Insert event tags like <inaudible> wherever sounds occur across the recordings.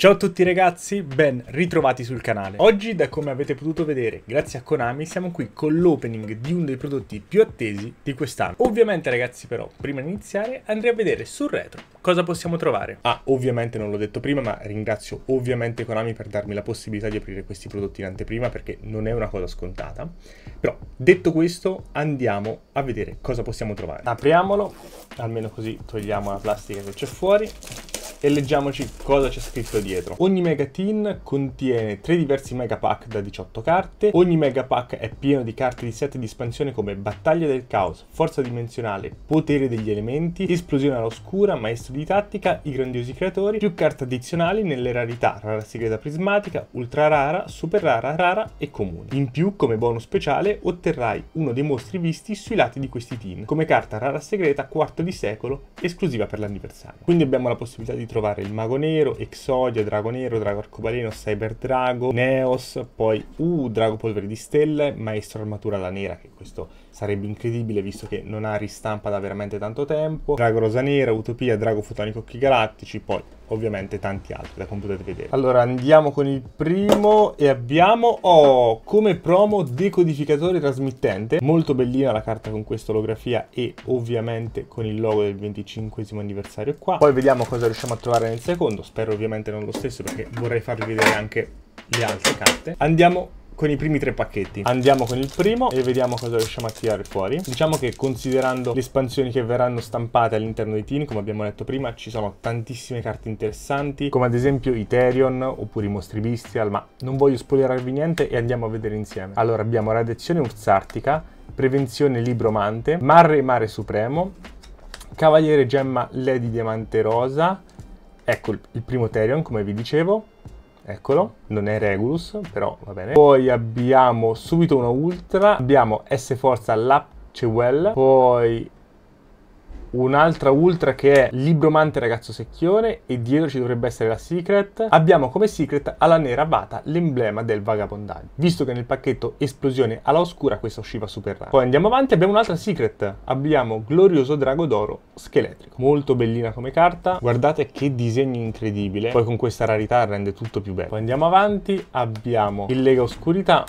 Ciao a tutti ragazzi, ben ritrovati sul canale. Oggi, da come avete potuto vedere, grazie a Konami, siamo qui con l'opening di uno dei prodotti più attesi di quest'anno. Ovviamente ragazzi però, prima di iniziare, andrei a vedere sul retro cosa possiamo trovare. Ah, ovviamente non l'ho detto prima, ma ringrazio ovviamente Konami per darmi la possibilità di aprire questi prodotti in anteprima, perché non è una cosa scontata. Però, detto questo, andiamo a vedere cosa possiamo trovare. Apriamolo, almeno così togliamo la plastica che c'è fuori e leggiamoci cosa c'è scritto dietro. Ogni mega megatin contiene tre diversi mega pack da 18 carte, ogni mega pack è pieno di carte di set di espansione come Battaglia del Caos, Forza Dimensionale, Potere degli Elementi, Esplosione all'Oscura, Maestro di Tattica, I Grandiosi Creatori, più carte addizionali nelle rarità Rara Segreta Prismatica, Ultra Rara, Super Rara, Rara e Comune. In più, come bonus speciale, otterrai uno dei mostri visti sui lati di questi tin, come carta Rara Segreta quarto di secolo, esclusiva per l'anniversario. Quindi abbiamo la possibilità di trovare il Mago Nero, Exodia, Drago Nero, Drago Arcobaleno, Cyber Drago, Neos, poi U, uh, Drago Polvere di Stelle, Maestro Armatura alla Nera, che questo sarebbe incredibile visto che non ha ristampa da veramente tanto tempo, Drago Rosa Nera, Utopia, Drago Fotonico Occhi Galattici, poi ovviamente tanti altri da come potete vedere. Allora andiamo con il primo e abbiamo oh, come promo decodificatore trasmittente, molto bellina la carta con questa olografia e ovviamente con il logo del 25 anniversario qua. Poi vediamo cosa riusciamo a trovare nel secondo, spero ovviamente non lo stesso perché vorrei farvi vedere anche le altre carte. Andiamo con i primi tre pacchetti. Andiamo con il primo e vediamo cosa riusciamo a tirare fuori. Diciamo che considerando le espansioni che verranno stampate all'interno dei team, come abbiamo detto prima, ci sono tantissime carte interessanti, come ad esempio i Iterion oppure i mostri bestial, ma non voglio spoilerarvi niente e andiamo a vedere insieme. Allora abbiamo Radiazione Urzartica, Prevenzione Libromante, marre Mare Supremo, Cavaliere Gemma Lady Diamante Rosa, ecco il primo Terion come vi dicevo, Eccolo, non è Regulus, però va bene. Poi abbiamo subito una ultra, abbiamo S Forza Lap poi un'altra ultra che è Libromante ragazzo secchione e dietro ci dovrebbe essere la Secret. Abbiamo come Secret alla nera Bata l'emblema del vagabondaggio, visto che nel pacchetto Esplosione alla oscura questa usciva super rara. Poi andiamo avanti, abbiamo un'altra Secret, abbiamo Glorioso Drago d'Oro Scheletrico, molto bellina come carta, guardate che disegno incredibile, poi con questa rarità rende tutto più bello. Poi andiamo avanti, abbiamo il Lega Oscurità,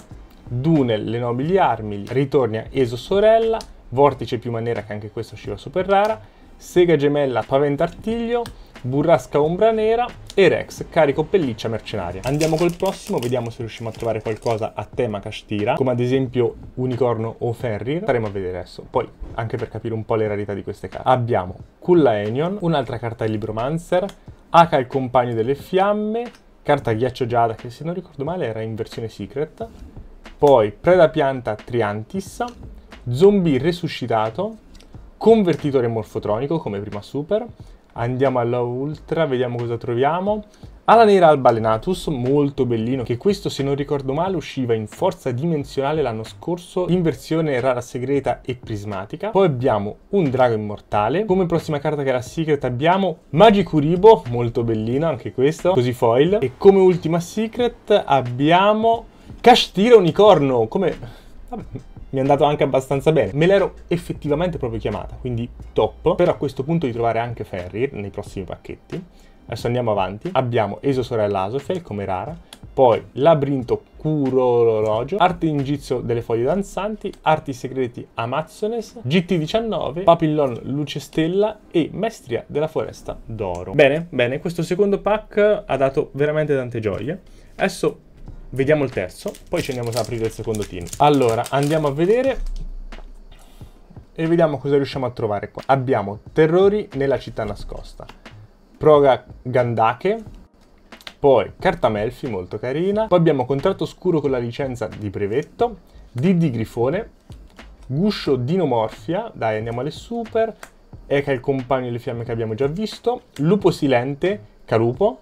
Dune, le nobili armi, ritorna Eso Sorella, Vortice Piuma Nera, che anche questa usciva super rara, Sega Gemella Artiglio, Burrasca Ombra Nera e Rex Carico Pelliccia Mercenaria. Andiamo col prossimo, vediamo se riusciamo a trovare qualcosa a tema Castira, come ad esempio Unicorno o Ferrir. Staremo a vedere adesso, poi anche per capire un po' le rarità di queste carte. Abbiamo Kulla Enion, un'altra carta di Libromancer, Aka il Compagno delle Fiamme, carta Ghiaccio Giada che se non ricordo male era in versione Secret, poi Preda Pianta Triantissa, zombie resuscitato, convertitore morfotronico come prima super, andiamo alla ultra, vediamo cosa troviamo, alla nera al molto bellino, che questo se non ricordo male usciva in forza dimensionale l'anno scorso in versione rara segreta e prismatica. Poi abbiamo un drago immortale, come prossima carta che è la secret abbiamo Magicuribo, molto bellino anche questo, così foil. E come ultima secret abbiamo Cashtira Unicorno, come... Vabbè, mi è andato anche abbastanza bene. Me l'ero effettivamente proprio chiamata, quindi top. Però a questo punto di trovare anche Ferry nei prossimi pacchetti. Adesso andiamo avanti. Abbiamo Esosorella Asofel come rara, poi Labrinto Curo Orologio. Arte d'ingizio delle foglie danzanti, Arti segreti Amazones, GT19, Papillon Luce Stella e Maestria della Foresta d'Oro. Bene, bene, questo secondo pack ha dato veramente tante gioie. Adesso Vediamo il terzo, poi ci andiamo ad aprire il secondo team. Allora, andiamo a vedere e vediamo cosa riusciamo a trovare qua. Abbiamo Terrori nella città nascosta, Proga Gandake, poi Carta Melfi, molto carina, poi abbiamo Contratto Oscuro con la licenza di brevetto, Didi Grifone, Guscio Dinomorfia, dai andiamo alle super, Eka il compagno delle fiamme che abbiamo già visto, Lupo Silente, Carupo,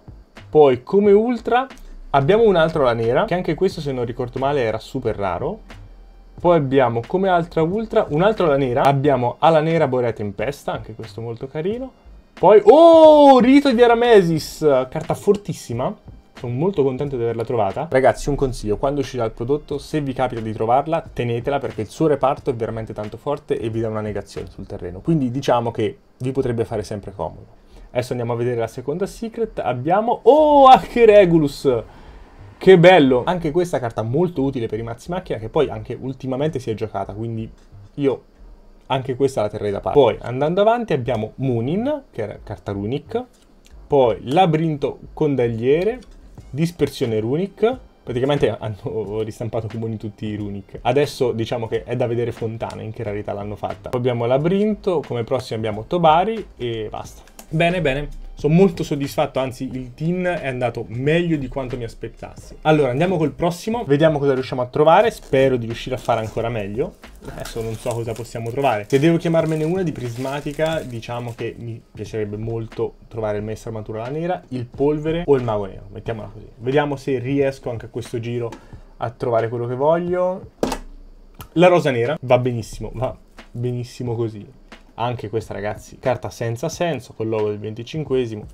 poi come ultra Abbiamo un altro la nera, che anche questo se non ricordo male era super raro. Poi abbiamo come altra ultra un altro la nera. Abbiamo ala nera Borea Tempesta, anche questo molto carino. Poi, oh, Rito di Aramesis, carta fortissima. Sono molto contento di averla trovata. Ragazzi, un consiglio, quando uscirà il prodotto, se vi capita di trovarla, tenetela perché il suo reparto è veramente tanto forte e vi dà una negazione sul terreno. Quindi diciamo che vi potrebbe fare sempre comodo. Adesso andiamo a vedere la seconda secret. Abbiamo... Oh, Archeregulus! Regulus! Che bello! Anche questa carta molto utile per i mazzi macchina che poi anche ultimamente si è giocata, quindi io anche questa la terrei da parte. Poi andando avanti abbiamo Munin, che era carta runic, poi Labrinto Condagliere, Dispersione runic, praticamente hanno <laughs> ristampato comuni tutti i runic. Adesso diciamo che è da vedere Fontana in che rarità l'hanno fatta. Poi abbiamo Labrinto, come prossimo abbiamo Tobari e basta. Bene, bene. Sono molto soddisfatto, anzi il tin è andato meglio di quanto mi aspettassi. Allora andiamo col prossimo, vediamo cosa riusciamo a trovare, spero di riuscire a fare ancora meglio. Adesso non so cosa possiamo trovare. Se devo chiamarmene una di prismatica, diciamo che mi piacerebbe molto trovare il maestro armatura alla nera, il polvere o il mago nero, mettiamola così. Vediamo se riesco anche a questo giro a trovare quello che voglio. La rosa nera va benissimo, va benissimo così anche questa ragazzi carta senza senso col logo del 25 esimo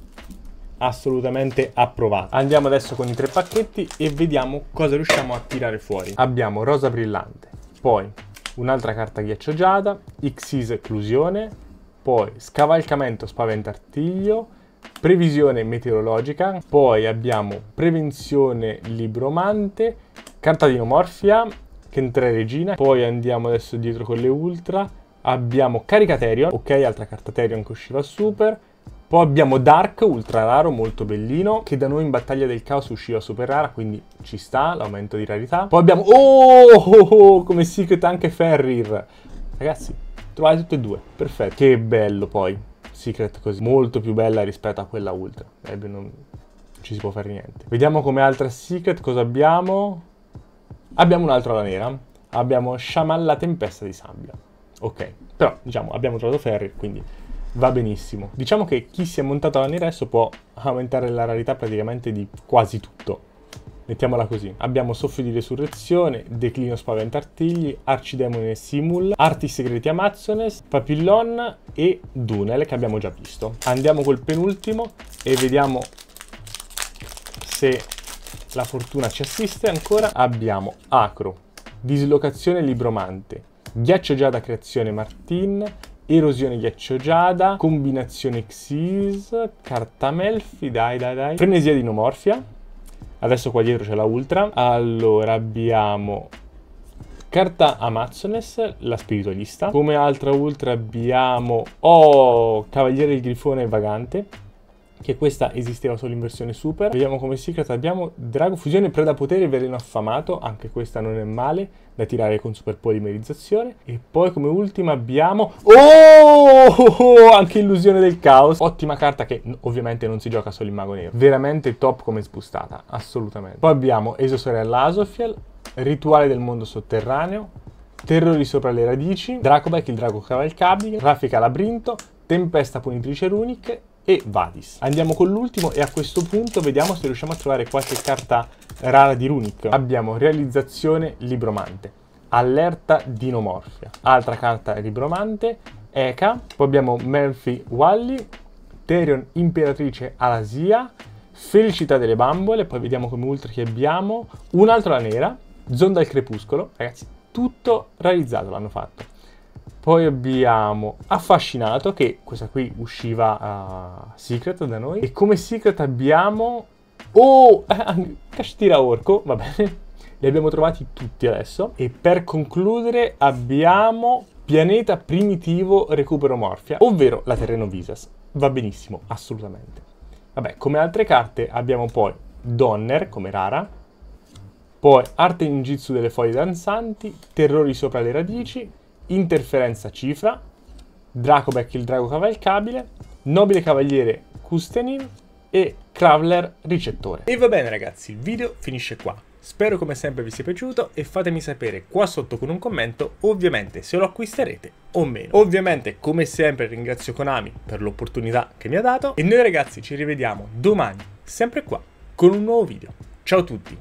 assolutamente approvata andiamo adesso con i tre pacchetti e vediamo cosa riusciamo a tirare fuori abbiamo rosa brillante poi un'altra carta ghiaccio giada xis eclusione poi scavalcamento spaventartiglio previsione meteorologica poi abbiamo prevenzione libromante carta dinomorfia Kentre Regina poi andiamo adesso dietro con le ultra abbiamo Caricaterion, ok, altra carta Terion che usciva super, poi abbiamo Dark, ultra raro, molto bellino, che da noi in Battaglia del Caos usciva super rara, quindi ci sta, l'aumento di rarità. Poi abbiamo... Oh, oh, oh, oh come Secret anche Ferrir. Ragazzi, trovate tutte e due, perfetto. Che bello poi, Secret così, molto più bella rispetto a quella ultra. Eh, non ci si può fare niente. Vediamo come altra Secret cosa abbiamo. Abbiamo un'altra la nera. Abbiamo Shaman la Tempesta di Sabbia ok. Però, diciamo, abbiamo trovato Ferri, quindi va benissimo. Diciamo che chi si è montato all'aniresso può aumentare la rarità praticamente di quasi tutto. Mettiamola così. Abbiamo Soffio di Resurrezione, Declino Spaventa Artigli, Arcidemone Simul, Arti Segreti Amazones, Papillon e Dunel che abbiamo già visto. Andiamo col penultimo e vediamo se la fortuna ci assiste ancora. Abbiamo Acro, Dislocazione Libromante, Ghiaccio Giada Creazione Martin, Erosione Ghiaccio Giada, Combinazione Xyz, Carta Melfi, dai dai dai, Frenesia Dinomorfia, adesso qua dietro c'è la Ultra, allora abbiamo Carta Amazones, la spiritualista. Come altra ultra abbiamo Oh, Cavaliere del Grifone Vagante che questa esisteva solo in versione super. Vediamo come secret abbiamo Drago Fusione Preda Potere Veleno Affamato, anche questa non è male, da tirare con super polimerizzazione. E poi come ultima abbiamo... Oh! Anche Illusione del Caos, ottima carta che ovviamente non si gioca solo in Mago Nero. Veramente top come sbustata, assolutamente. Poi abbiamo Esosorella Asofiel, Rituale del Mondo Sotterraneo, Terrori sopra le radici, Dracoback, il drago cavalcabile, Raffica Labrinto, Tempesta punitrice runic e Vadis. Andiamo con l'ultimo e a questo punto vediamo se riusciamo a trovare qualche carta rara di Runic. Abbiamo Realizzazione Libromante, Allerta Dinomorfia, altra carta Libromante, Eka, poi abbiamo Melfi Wally, Terion Imperatrice Alasia, Felicità delle bambole, poi vediamo come ultra che abbiamo, un'altra nera, Zonda al crepuscolo, ragazzi tutto realizzato l'hanno fatto. Poi abbiamo Affascinato, che questa qui usciva a Secret da noi. E come Secret abbiamo... Oh! <laughs> Cash tira Orco, va bene. Li abbiamo trovati tutti adesso. E per concludere abbiamo Pianeta Primitivo Recupero Morfia, ovvero la Terreno Visas. Va benissimo, assolutamente. Vabbè, come altre carte abbiamo poi Donner, come rara, poi Arte Ninjitsu delle foglie danzanti, Terrori sopra le radici, Interferenza Cifra, Dracobec il Drago Cavalcabile, Nobile Cavaliere Kustenin e Crawler Ricettore. E va bene ragazzi, il video finisce qua. Spero come sempre vi sia piaciuto e fatemi sapere qua sotto con un commento ovviamente se lo acquisterete o meno. Ovviamente come sempre ringrazio Konami per l'opportunità che mi ha dato e noi ragazzi ci rivediamo domani sempre qua con un nuovo video. Ciao a tutti!